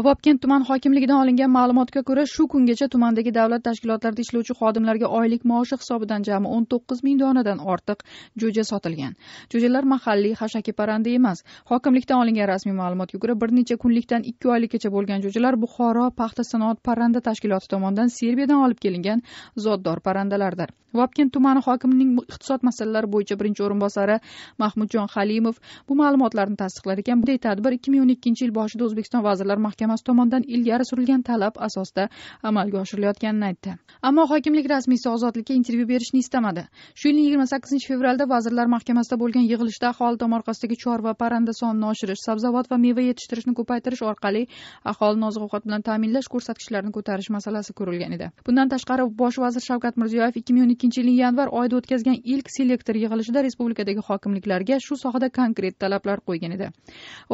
vobkent tuman hokimligidan olingan ma'lumotga ko'ra shu kungacha tumandagi davlat tashkilotlarida ishlovchi xodimlarga oylik maoshi hisobidan jami o'n to'qqiz ming donadan ortiq jo'ja sotilgan jo'jalar mahalliy hashaki parranda emas hokimlikdan olingan rasmiy ma'lumotga ko'ra bir necha kunlikdan ikki oylikgacha bo'lgan jo'jalar buxoro paxta sanoat parranda tashkiloti tomonidan serbiyadan olib kelingan zotdor parrandalardir vobkent tumani hokimining iqtisod masalalari bo'yicha birinchi o'rinbosari mahmudjon halimov bu ma'lumotlarni tasdiqlar ekan bunday tadbir ikki ming o'n ikkinchi yil boshida o'zbekiston vazirlar mahkamasi mahkamasi tomonidan ilgari surilgan talab asosida amalga oshirilayotganini aytdi ammo hokimlik rasmiysi ozodlikka intervyu berishni istamadi shu yilning yigirma sakkizinchi fevralida vazirlar mahkamasida bo'lgan yig'ilishda aholi tomorqasidagi chorva parranda sonini oshirish sabzavot va meva yetishtirishni ko'paytirish orqali aholini oziq ovqat bilan ta'minlash ko'rsatkichlarini ko'tarish masalasi ko'rilgan edi bundan tashqari bosh vazir shavkat mirziyoyev ikki ming o'n ikkinchi yilning yanvar oyida o'tkazgan ilk selektor yig'ilishida respublikadagi hokimliklarga shu sohada konkret talablar qo'ygan edi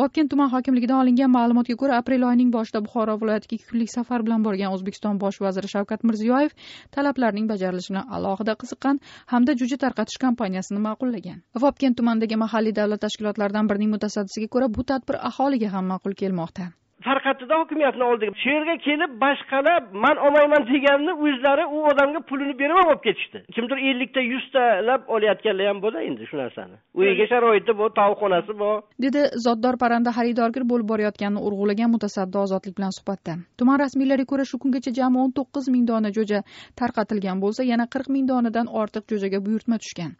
vobkent tuman hokimligidan olingan ma'lumotga ko'ra aprel oyini oyning boshida buxoro viloyatiga ikki kunlik safar bilan borgan o'zbekiston bosh vaziri shavkat mirziyoyev talablarning bajarilishini alohida qiziqqan hamda juja tarqatish kompaniyasini ma'qullagan vobkent tumanidagi mahalliy davlat tashkilotlaridan birining mutasaddisiga ko'ra bu tadbir aholiga ham ma'qul kelmoqda tarqatdida hokimiyatni oldiga shu yerga kelib boshqalar man olmayman deganni o'zlari u odamga pulini berib olib ketishdi kimdir ellikta yuztalab olayotganlar ham bo'ladi endi shu narsani uyiga sharoiti bor tovuqxonasi bor dedi zotdor parranda xaridorgir bo'lib borayotganini urg'ulagan mutasaddi ozodlik bilan suhbatda tuman rasmiylariga ko'ra shu kungacha jami o'n to'qqiz ming dona jo'ja tarqatilgan bo'lsa yana qirq ming donadan ortiq jo'jaga buyurtma tushgan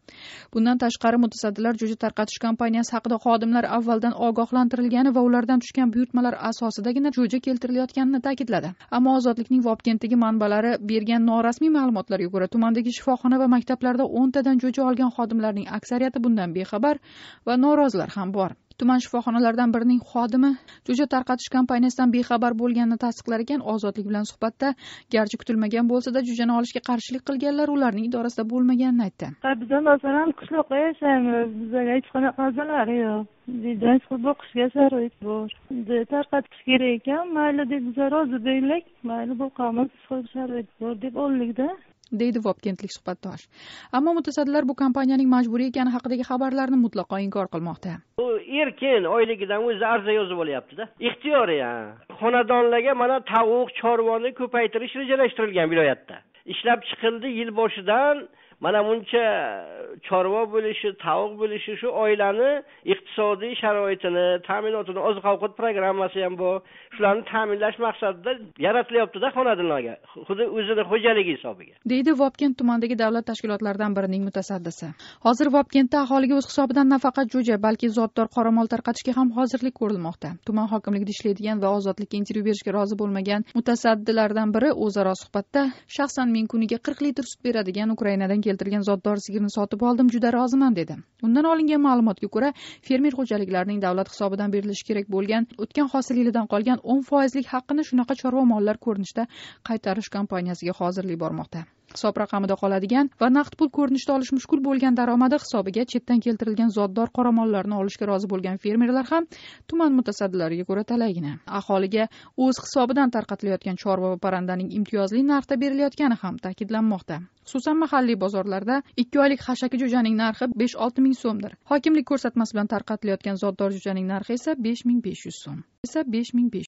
bundan tashqari mutasaddilar jo'ja tarqatish kompaniyasi haqida xodimlar avvaldan ogohlantirilgani va ulardan tushgan buyurtmalar asosida sohasidagina jo'ja keltirilayotganini ta'kidladi ammo ozodlikning vobkentdagi manbalari bergan norasmiy ma'lumotlarga ko'ra tumandagi shifoxona va maktablarda o'ntadan jo'ja olgan xodimlarning aksariyati bundan bexabar va norozilar ham bor tuman shifoxonalaridan birining xodimi jo'ja tarqatish kompaniyasidan bexabar bo'lganini tasdiqlar ekan ozodlik bilan suhbatda garchi kutilmagan bo'lsada jo'jani olishga qarshilik qilganlar ularning idorasida bo'lmaganini aytdi bizdan masalan qishloqda yashaymiz bizaga hech qanaqa a'zolari yo'q deydan chiqib o'qishga sharoit bor tarqatish kerak ekan mayli deb biza rozi bo'ldik mayli bo'lamiz sharoit bor deb oldikda deydi vobkentlik suhbatdosh ammo mutasaddilar bu kompaniyaning majburiy ekani haqidagi xabarlarni mutlaqo inkor qilmoqda u erkin oyligidan o'zi arza yozib olyaptida ixtiyoriy xonadonlarga mana tovuq chorvoni ko'paytirish rejalashtirilgan viloyatda ishlab chiqildi yil boshidan mana buncha chorva bo'lishi tovuq bo'lishi shu oilani iqtisodiy sharoitini ta'minotini oziq ovqat programmasi ham bor shularni ta'minlash maqsadida yaratilyaptida xonadonlarga xuddi o'zini xo'jaligi hisobiga deydi vobkent tumanidagi davlat tashkilotlaridan birining mutasaddisi hozir vobkentda aholiga o'z hisobidan nafaqat jo'ja balki zotdor qoramol tarqatishga ham hozirlik ko'rilmoqda tuman hokimligida ishlaydigan va ozodlikka intervyu berishga rozi bo'lmagan mutasaddilardan biri o'zaro suhbatda shaxsan men kuniga qirq litr sut beradigan ukrainadan keltirgan zotdor sigirni sotib oldim juda roziman dedi undan olingan ma'lumotga ko'ra fermer xo'jaliklarining davlat hisobidan berilishi kerak bo'lgan o'tgan hosil yilidan qolgan o'n foizlik haqqini shunaqa chorva mollar ko'rinishida qaytarish kompaniyasiga hozirlik bormoqda hisob raqamida qoladigan va naqd pul ko'rinishida olish mushkul bo'lgan daromadi hisobiga chetdan keltirilgan zotdor qoramollarni olishga rozi bo'lgan fermerlar ham tuman mutasaddilariga ko'ra talaygina aholiga o'z hisobidan tarqatilayotgan chorva va parandaning imtiyozli narxda berilayotgani ham ta'kidlanmoqda xususan mahalliy bozorlarda ikki oylik xashaki jo'janing narxi besh olti ming so'mdir hokimlik ko'rsatmasi bilan tarqatilayotgan zotdor jo'janing narxi esa besh ming besh yuz so'm esa besh ming besh